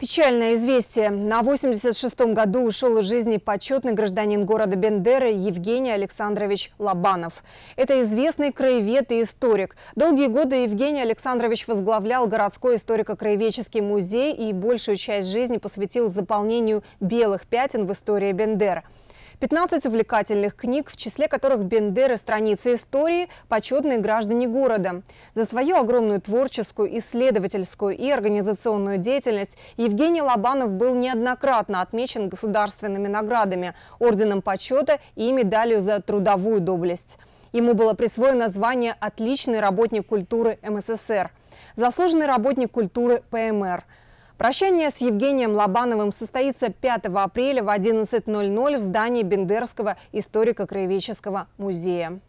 Печальное известие. На 86-м году ушел из жизни почетный гражданин города Бендеры Евгений Александрович Лобанов. Это известный краевед и историк. Долгие годы Евгений Александрович возглавлял городской историко-краеведческий музей и большую часть жизни посвятил заполнению белых пятен в истории Бендера. 15 увлекательных книг, в числе которых Бендеры «Страницы истории», «Почетные граждане города». За свою огромную творческую, исследовательскую и организационную деятельность Евгений Лобанов был неоднократно отмечен государственными наградами, орденом почета и медалью за трудовую доблесть. Ему было присвоено звание «Отличный работник культуры МССР», «Заслуженный работник культуры ПМР», Прощание с Евгением Лобановым состоится 5 апреля в 11.00 в здании Бендерского историко-краеведческого музея.